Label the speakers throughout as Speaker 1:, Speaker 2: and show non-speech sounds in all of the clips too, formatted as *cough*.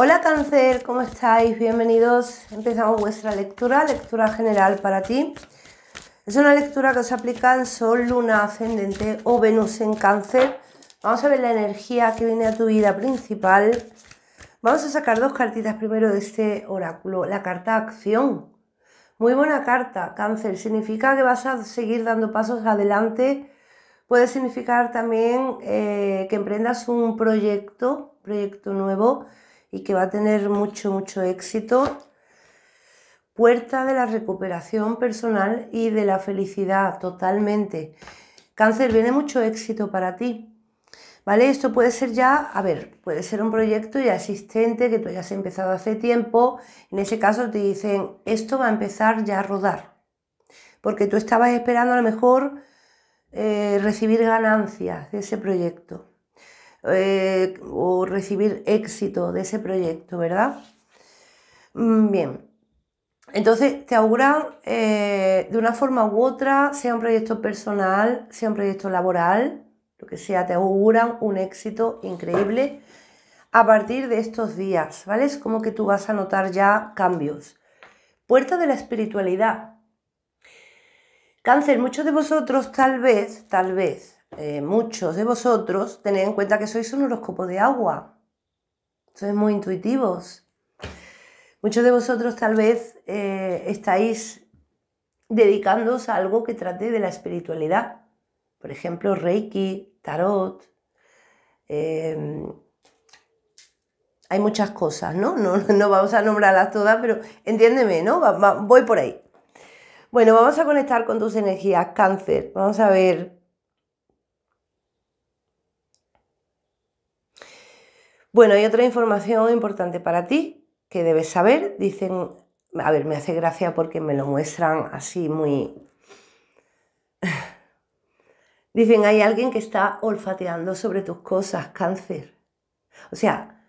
Speaker 1: Hola cáncer, ¿cómo estáis? Bienvenidos. Empezamos vuestra lectura, lectura general para ti. Es una lectura que os aplica en Sol, Luna, Ascendente o Venus en cáncer. Vamos a ver la energía que viene a tu vida principal. Vamos a sacar dos cartitas primero de este oráculo. La carta acción. Muy buena carta, cáncer. Significa que vas a seguir dando pasos adelante. Puede significar también eh, que emprendas un proyecto, proyecto nuevo y que va a tener mucho, mucho éxito. Puerta de la recuperación personal y de la felicidad totalmente. Cáncer, viene mucho éxito para ti. ¿Vale? Esto puede ser ya, a ver, puede ser un proyecto ya existente que tú hayas empezado hace tiempo. En ese caso te dicen, esto va a empezar ya a rodar. Porque tú estabas esperando a lo mejor eh, recibir ganancias de ese proyecto. Eh, o recibir éxito de ese proyecto, ¿verdad? Mm, bien, entonces te auguran eh, de una forma u otra, sea un proyecto personal, sea un proyecto laboral, lo que sea, te auguran un éxito increíble a partir de estos días, ¿vale? Es como que tú vas a notar ya cambios. Puerta de la espiritualidad. Cáncer, muchos de vosotros tal vez, tal vez, eh, muchos de vosotros, tened en cuenta que sois un horóscopo de agua. Sois muy intuitivos. Muchos de vosotros tal vez eh, estáis dedicándoos a algo que trate de la espiritualidad. Por ejemplo, Reiki, Tarot. Em, hay muchas cosas, ¿no? ¿no? ¿no? vamos a nombrarlas todas, pero entiéndeme, ¿no? voy por ahí. Bueno, vamos a conectar con tus energías, cáncer. Vamos a ver Bueno, hay otra información importante para ti que debes saber. Dicen, a ver, me hace gracia porque me lo muestran así muy... *laughs* Dicen, hay alguien que está olfateando sobre tus cosas, cáncer. O sea,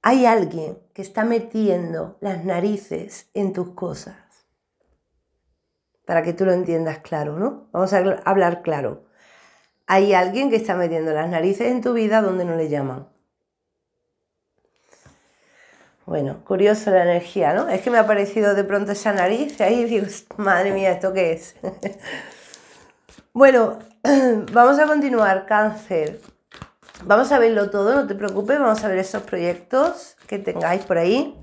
Speaker 1: hay alguien que está metiendo las narices en tus cosas. Para que tú lo entiendas claro, ¿no? Vamos a hablar claro. Hay alguien que está metiendo las narices en tu vida donde no le llaman. Bueno, curiosa la energía, ¿no? Es que me ha parecido de pronto esa nariz y ahí digo, madre mía, ¿esto qué es? *laughs* bueno, *clears throat* vamos a continuar, cáncer. Vamos a verlo todo, no te preocupes, vamos a ver esos proyectos que tengáis por ahí.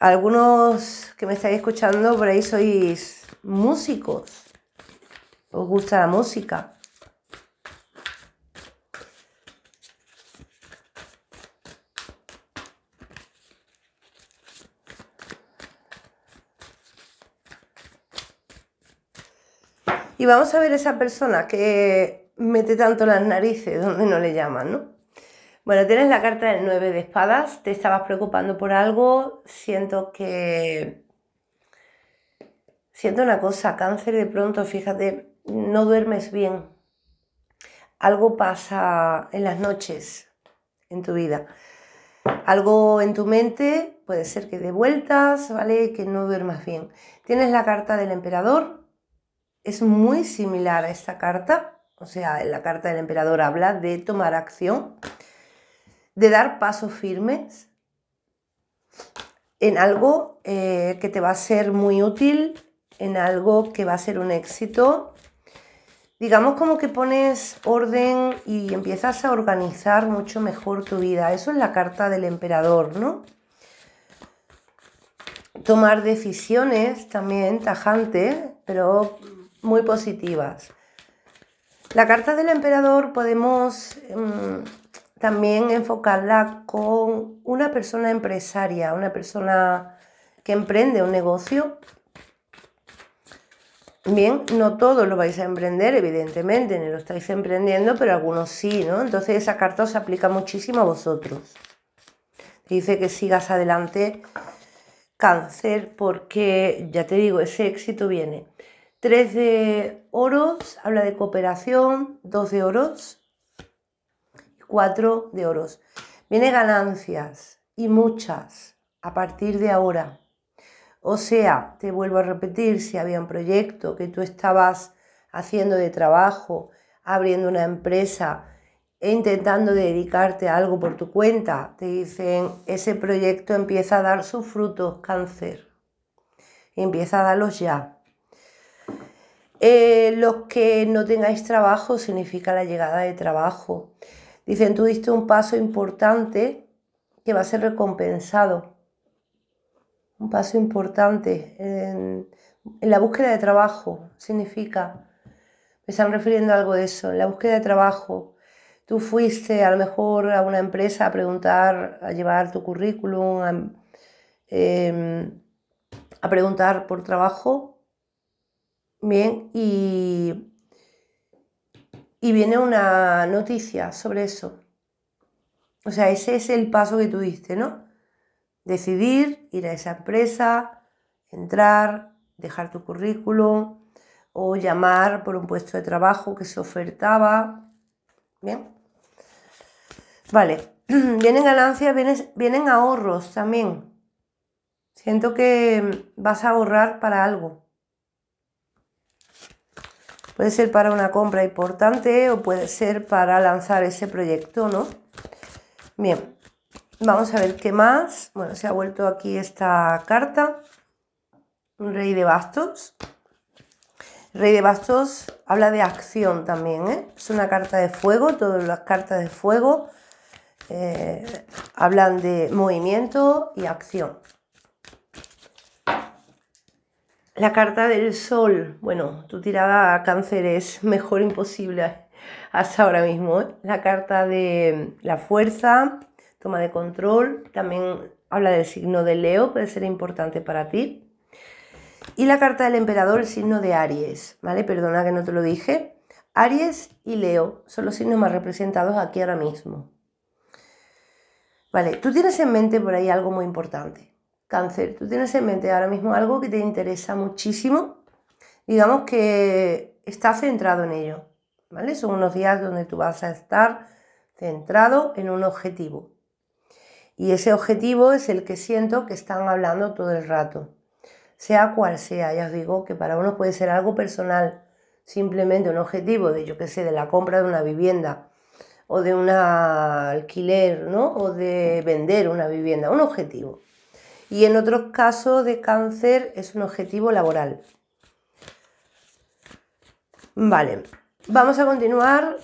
Speaker 1: Algunos que me estáis escuchando por ahí sois músicos, os gusta la música. vamos a ver esa persona que mete tanto las narices donde no le llaman, ¿no? Bueno, tienes la carta del 9 de espadas, te estabas preocupando por algo, siento que... Siento una cosa, cáncer de pronto, fíjate, no duermes bien. Algo pasa en las noches en tu vida. Algo en tu mente, puede ser que de vueltas, ¿vale? Que no duermas bien. Tienes la carta del emperador, es muy similar a esta carta, o sea, la carta del emperador habla de tomar acción, de dar pasos firmes en algo eh, que te va a ser muy útil, en algo que va a ser un éxito. Digamos como que pones orden y empiezas a organizar mucho mejor tu vida. Eso es la carta del emperador, ¿no? Tomar decisiones también tajante, pero muy positivas. La carta del emperador podemos mm, también enfocarla con una persona empresaria, una persona que emprende un negocio. Bien, no todos lo vais a emprender, evidentemente, no lo estáis emprendiendo, pero algunos sí, ¿no? Entonces esa carta os aplica muchísimo a vosotros. Dice que sigas adelante, cáncer, porque ya te digo, ese éxito viene. 3 de oros habla de cooperación, 2 de oros, 4 de oros. Viene ganancias y muchas a partir de ahora. O sea, te vuelvo a repetir, si había un proyecto que tú estabas haciendo de trabajo, abriendo una empresa e intentando dedicarte a algo por tu cuenta, te dicen, ese proyecto empieza a dar sus frutos, cáncer. Empieza a darlos ya. Eh, los que no tengáis trabajo significa la llegada de trabajo. Dicen, tú diste un paso importante que va a ser recompensado. Un paso importante en, la búsqueda de trabajo significa, me están refiriendo a algo de eso, en la búsqueda de trabajo. Tú fuiste a lo mejor a una empresa a preguntar, a llevar tu currículum, a em, preguntar por trabajo Bien, y, y viene una noticia sobre eso. O sea, ese es el paso que tuviste, ¿no? Decidir ir a esa empresa, entrar, dejar tu currículum o llamar por un puesto de trabajo que se ofertaba. Bien. Vale, *clears throat* vienen ganancias, vienen ahorros también. Siento que vas a ahorrar para algo. Puede ser para una compra importante o puede ser para lanzar ese proyecto, ¿no? Bien, vamos a ver qué más. Bueno, se ha vuelto aquí esta carta. Un rey de bastos. Rey de bastos habla de acción también, ¿eh? Es una carta de fuego, todas las cartas de fuego eh, hablan de movimiento y acción. La carta del sol. Bueno, tu tirada a cáncer es *laughs* mejor imposible hasta ahora mismo. ¿eh? La carta de mm, la fuerza, toma de control. También habla del signo de Leo, puede ser importante para ti. Y la carta del emperador, el signo de Aries. ¿Vale? Perdona que no te lo dije. Aries y Leo son los signos más representados aquí ahora mismo. Vale, tú tienes en mente por ahí algo muy importante. Cáncer, tú tienes en mente ahora mismo algo que te interesa muchísimo, digamos que estás centrado en ello, ¿vale? Son unos días donde tú vas a estar centrado en un objetivo. Y ese objetivo es el que siento que están hablando todo el rato, sea cual sea, ya os digo que para uno puede ser algo personal, simplemente un objetivo de, yo qué sé, de la compra de una vivienda o de un alquiler, ¿no? O de vender una vivienda, un objetivo y en otros casos de cáncer es un objetivo laboral. Vale, vamos a continuar.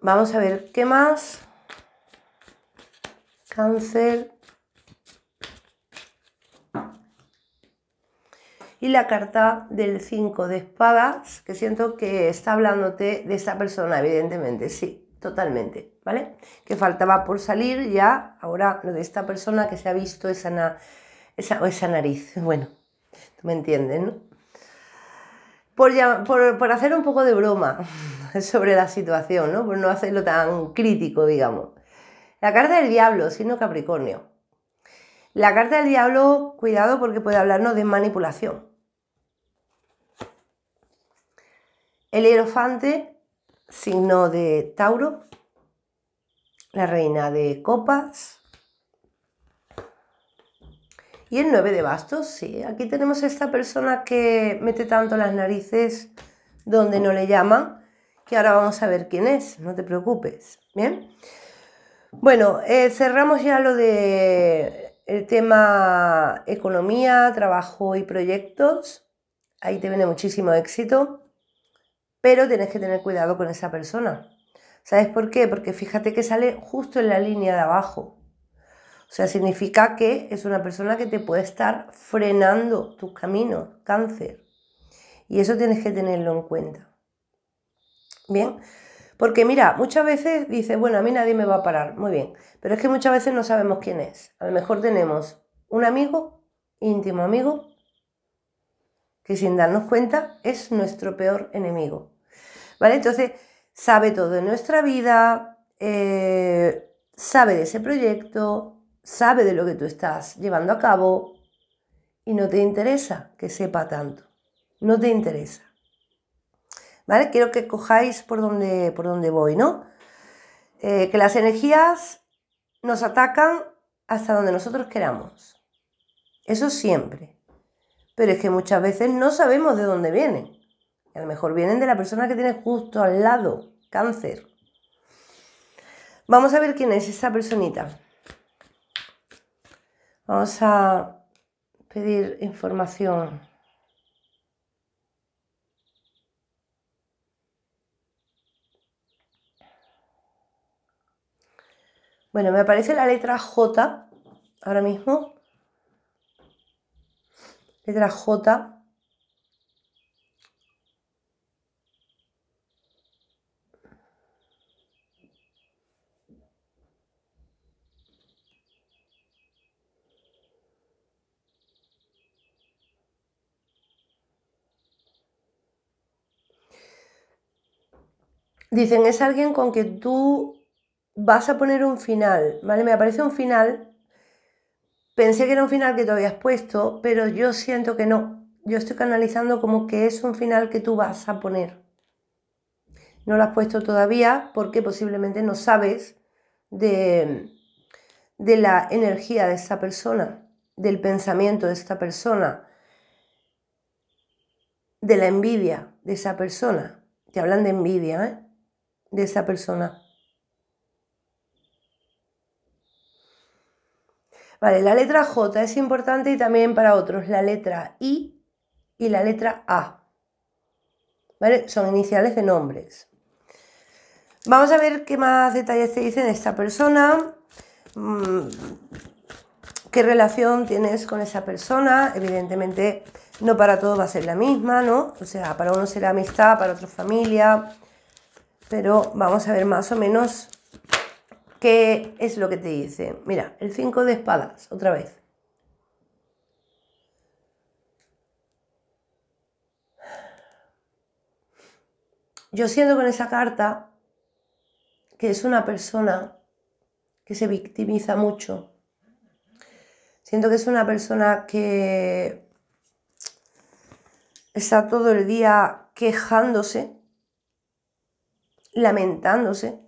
Speaker 1: Vamos a ver qué más. Cáncer. Y la carta del 5 de espadas, que siento que está hablándote de esta persona, evidentemente, sí totalmente, ¿vale? Que faltaba por salir ya, ahora lo de esta persona que se ha visto esa, esa, nariz, *laughs* bueno, tú me entiendes, ¿no? Por, por, por hacer un poco de broma *laughs* sobre la situación, ¿no? Por no hacerlo tan crítico, digamos. La carta del diablo, signo Capricornio. La carta del diablo, cuidado porque puede hablarnos de manipulación. El hierofante, signo de Tauro, la reina de copas y el 9 de bastos, sí. Aquí tenemos a esta persona que mete tanto las narices donde no le llaman, que ahora vamos a ver quién es, no te preocupes, ¿bien? Bueno, eh, cerramos ya lo de el tema economía, trabajo y proyectos. Ahí te viene muchísimo éxito pero tienes que tener cuidado con esa persona. ¿Sabes por qué? Porque fíjate que sale justo en la línea de abajo. O sea, significa que es una persona que te puede estar frenando tus caminos, cáncer. Y eso tienes que tenerlo en cuenta. Bien, porque mira, muchas veces dices, bueno, a mí nadie me va a parar, muy bien, pero es que muchas veces no sabemos quién es. A lo mejor tenemos un amigo, íntimo amigo, que sin darnos cuenta es nuestro peor enemigo. ¿Vale? Entonces, sabe todo de nuestra vida, eh, sabe de ese proyecto, sabe de lo que tú estás llevando a cabo y no te interesa que sepa tanto. No te interesa. ¿Vale? Quiero que cojáis por donde, por voy, ¿no? Eh, que las energías nos atacan hasta donde nosotros queramos. Eso siempre pero es que muchas veces no sabemos de dónde vienen. A lo mejor vienen de la persona que tiene justo al lado, cáncer. Vamos a ver quién es esa personita. Vamos a pedir información. Bueno, me aparece la letra J ahora mismo letra J. Dicen, es alguien con que tú vas a poner un final, ¿vale? Me aparece un final Pensé que era un final que tú habías puesto, pero yo siento que no. Yo estoy canalizando como que es un final que tú vas a poner. No lo has puesto todavía porque posiblemente no sabes de, la energía de esa persona, del pensamiento de esta persona, de la envidia de esa persona. Te hablan de envidia, ¿eh? De esa persona. Vale, la letra J es importante y también para otros, la letra I y la letra A. ¿Vale? Son iniciales de nombres. Vamos a ver qué más detalles te dicen esta persona. Mm, ¿Qué relación tienes con esa persona? Evidentemente, no para todos va a ser la misma, ¿no? O sea, para uno será amistad, para otro familia. Pero vamos a ver más o menos ¿Qué es lo que te dice? Mira, el 5 de espadas, otra vez. Yo siento con esa carta que es una persona que se victimiza mucho. Siento que es una persona que está todo el día quejándose, lamentándose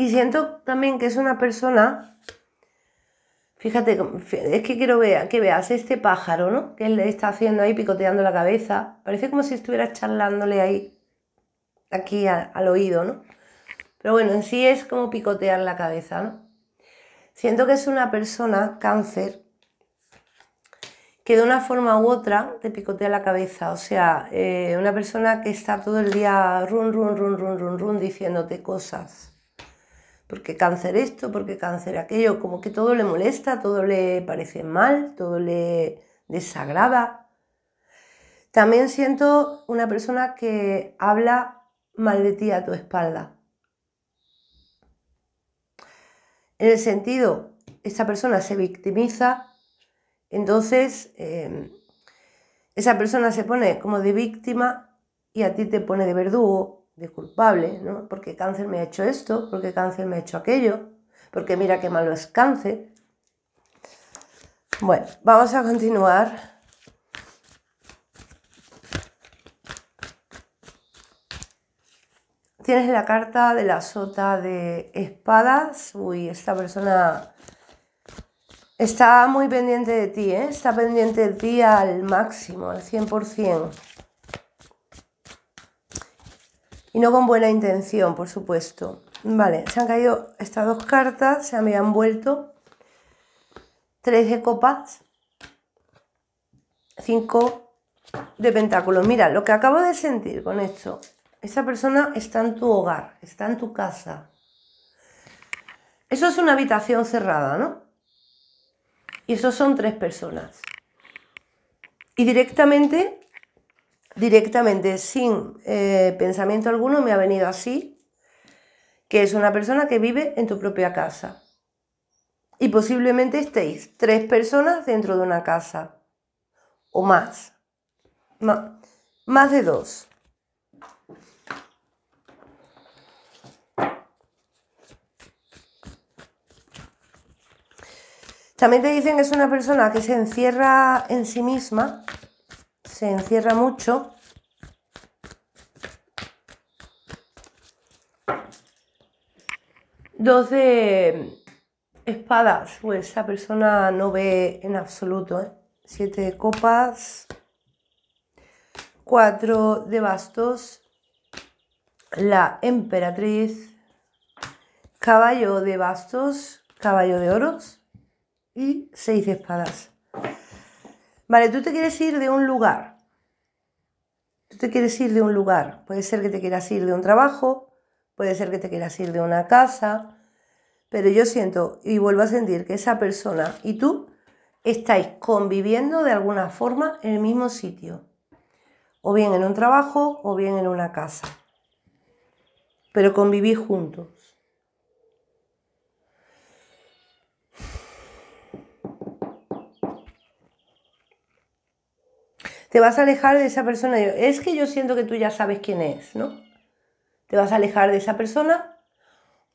Speaker 1: Y siento también que es una persona, fíjate, es que quiero ver, que veas este pájaro, ¿no? Que él le está haciendo ahí picoteando la cabeza. Parece como si estuviera charlándole ahí, aquí al oído, ¿no? Pero bueno, en sí es como picotear la cabeza, ¿no? Siento que es una persona, cáncer, que de una forma u otra te picotea la cabeza. O sea, eh, una persona que está todo el día run, run, run, run, run, run, diciéndote cosas porque cáncer esto, porque cáncer aquello, como que todo le molesta, todo le parece mal, todo le desagrada. También siento una persona que habla mal de ti a tu espalda. En el sentido, esa persona se victimiza, entonces em, esa persona se pone como de víctima y a ti te pone de verdugo disculpable, ¿no? Porque cáncer me ha hecho esto, porque cáncer me ha hecho aquello, porque mira qué malo es cáncer. Bueno, vamos a continuar. Tienes la carta de la sota de espadas. Uy, esta persona está muy pendiente de ti, ¿eh? está pendiente de ti al máximo, al 100%. Y no con buena intención, por supuesto. Vale, se han caído estas dos cartas, se me han vuelto. Tres de copas, Cinco de pentáculos. Mira, lo que acabo de sentir con esto, esa persona está en tu hogar, está en tu casa. Eso es una habitación cerrada, ¿no? Y eso son tres personas. Y directamente directamente sin eh, pensamiento alguno me ha venido así, que es una persona que vive en tu propia casa. Y posiblemente estéis tres personas dentro de una casa, o más, más de dos. También te dicen que es una persona que se encierra en sí misma se encierra mucho. Dos de espadas, pues esa persona no ve en absoluto. ¿eh? Siete de copas, cuatro de bastos, la emperatriz, caballo de bastos, caballo de oros y seis de espadas. Vale, tú te quieres ir de un lugar. Tú te quieres ir de un lugar. Puede ser que te quieras ir de un trabajo, puede ser que te quieras ir de una casa, pero yo siento y vuelvo a sentir que esa persona y tú estáis conviviendo de alguna forma en el mismo sitio, o bien en un trabajo o bien en una casa, pero convivís juntos. te vas a alejar de esa persona. Es que yo siento que tú ya sabes quién es, ¿no? Te vas a alejar de esa persona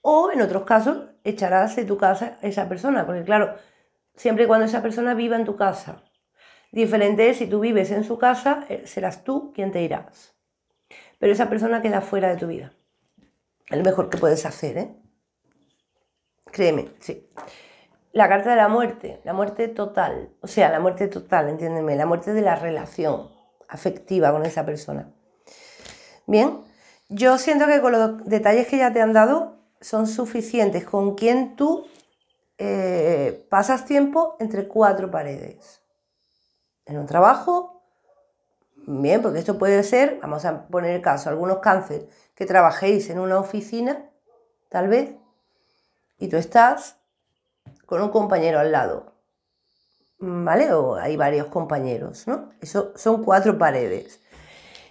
Speaker 1: o en otros casos echarás de tu casa a esa persona, porque claro, siempre y cuando esa persona viva en tu casa. Diferente es si tú vives en su casa, eh, serás tú quien te irás. Pero esa persona queda fuera de tu vida. Es lo mejor que puedes hacer, ¿eh? Créeme, sí la carta de la muerte, la muerte total, o sea, la muerte total, entiéndeme, la muerte de la relación afectiva con esa persona. Bien, yo siento que con los detalles que ya te han dado son suficientes con quien tú eh, pasas tiempo entre cuatro paredes. En un trabajo, bien, porque esto puede ser, vamos a poner el caso, algunos cánceres que trabajéis en una oficina, tal vez, y tú estás con un compañero al lado, ¿vale? O hay varios compañeros, ¿no? Eso son cuatro paredes.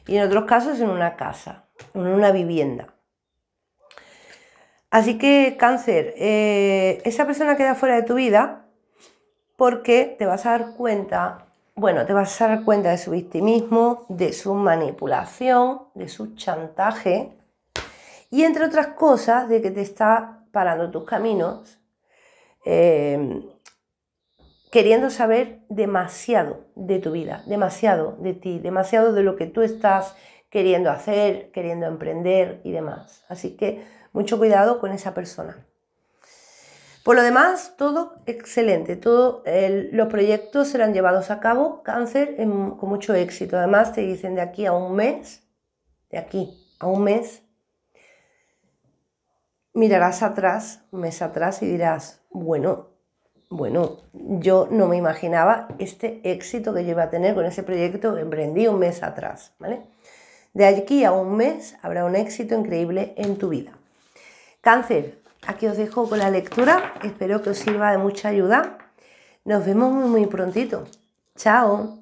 Speaker 1: Y en otros casos en una casa, en una vivienda. Así que cáncer, eh, esa persona queda fuera de tu vida porque te vas a dar cuenta, bueno, te vas a dar cuenta de su victimismo, de su manipulación, de su chantaje y entre otras cosas de que te está parando tus caminos Em, queriendo saber demasiado de tu vida, demasiado de ti, demasiado de lo que tú estás queriendo hacer, queriendo emprender y demás. Así que mucho cuidado con esa persona. Por lo demás, todo excelente, todos los proyectos serán llevados a cabo, cáncer em, con mucho éxito. Además, te dicen de aquí a un mes, de aquí a un mes, mirarás atrás, un mes atrás y dirás, bueno, bueno, yo no me imaginaba este éxito que yo iba a tener con ese proyecto que emprendí un mes atrás, ¿vale? De aquí a un mes habrá un éxito increíble en tu vida. Cáncer, aquí os dejo con la lectura, espero que os sirva de mucha ayuda. Nos vemos muy, muy prontito. Chao.